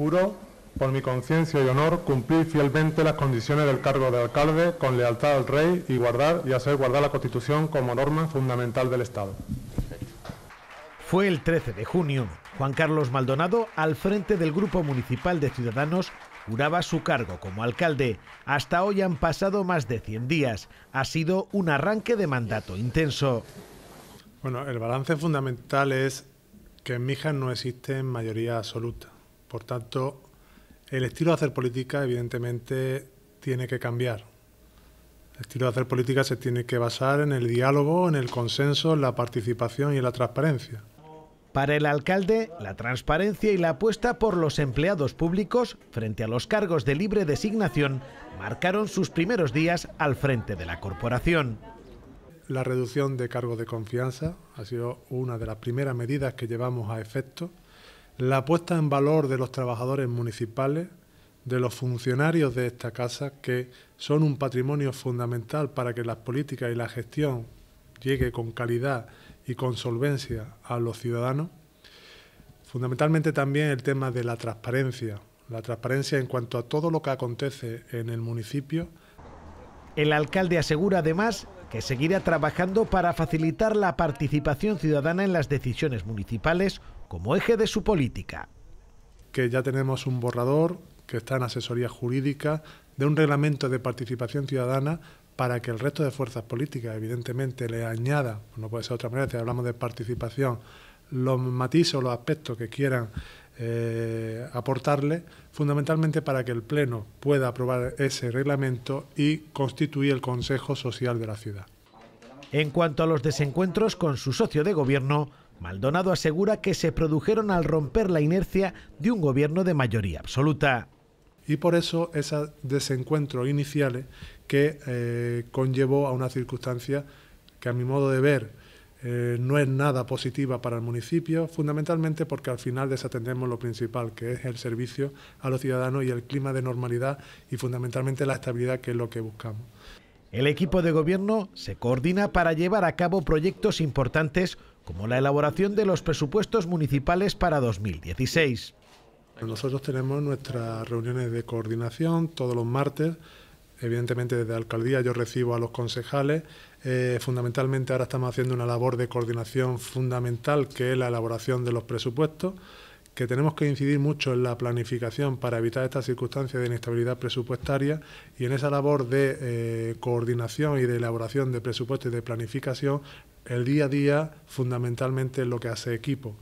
Juro, por mi conciencia y honor, cumplir fielmente las condiciones del cargo de alcalde con lealtad al rey y guardar y hacer guardar la Constitución como norma fundamental del Estado. Fue el 13 de junio. Juan Carlos Maldonado, al frente del Grupo Municipal de Ciudadanos, juraba su cargo como alcalde. Hasta hoy han pasado más de 100 días. Ha sido un arranque de mandato intenso. Bueno, el balance fundamental es que en Mija no existe mayoría absoluta. Por tanto, el estilo de hacer política, evidentemente, tiene que cambiar. El estilo de hacer política se tiene que basar en el diálogo, en el consenso, en la participación y en la transparencia. Para el alcalde, la transparencia y la apuesta por los empleados públicos frente a los cargos de libre designación marcaron sus primeros días al frente de la corporación. La reducción de cargos de confianza ha sido una de las primeras medidas que llevamos a efecto la puesta en valor de los trabajadores municipales, de los funcionarios de esta casa, que son un patrimonio fundamental para que las políticas y la gestión llegue con calidad y con solvencia a los ciudadanos. Fundamentalmente también el tema de la transparencia, la transparencia en cuanto a todo lo que acontece en el municipio. El alcalde asegura además que seguirá trabajando para facilitar la participación ciudadana en las decisiones municipales como eje de su política. Que ya tenemos un borrador que está en asesoría jurídica de un reglamento de participación ciudadana para que el resto de fuerzas políticas, evidentemente, le añada, no puede ser de otra manera, si hablamos de participación, los matices o los aspectos que quieran eh, aportarle, fundamentalmente para que el Pleno pueda aprobar ese reglamento y constituir el Consejo Social de la ciudad. En cuanto a los desencuentros con su socio de gobierno, Maldonado asegura que se produjeron al romper la inercia de un gobierno de mayoría absoluta. Y por eso esos desencuentros iniciales eh, que eh, conllevó a una circunstancia que a mi modo de ver eh, no es nada positiva para el municipio, fundamentalmente porque al final desatendemos lo principal, que es el servicio a los ciudadanos y el clima de normalidad y fundamentalmente la estabilidad, que es lo que buscamos. El equipo de gobierno se coordina para llevar a cabo proyectos importantes como la elaboración de los presupuestos municipales para 2016. Nosotros tenemos nuestras reuniones de coordinación todos los martes. Evidentemente desde alcaldía yo recibo a los concejales. Eh, fundamentalmente ahora estamos haciendo una labor de coordinación fundamental que es la elaboración de los presupuestos que tenemos que incidir mucho en la planificación para evitar estas circunstancias de inestabilidad presupuestaria y en esa labor de eh, coordinación y de elaboración de presupuestos y de planificación, el día a día fundamentalmente es lo que hace equipo.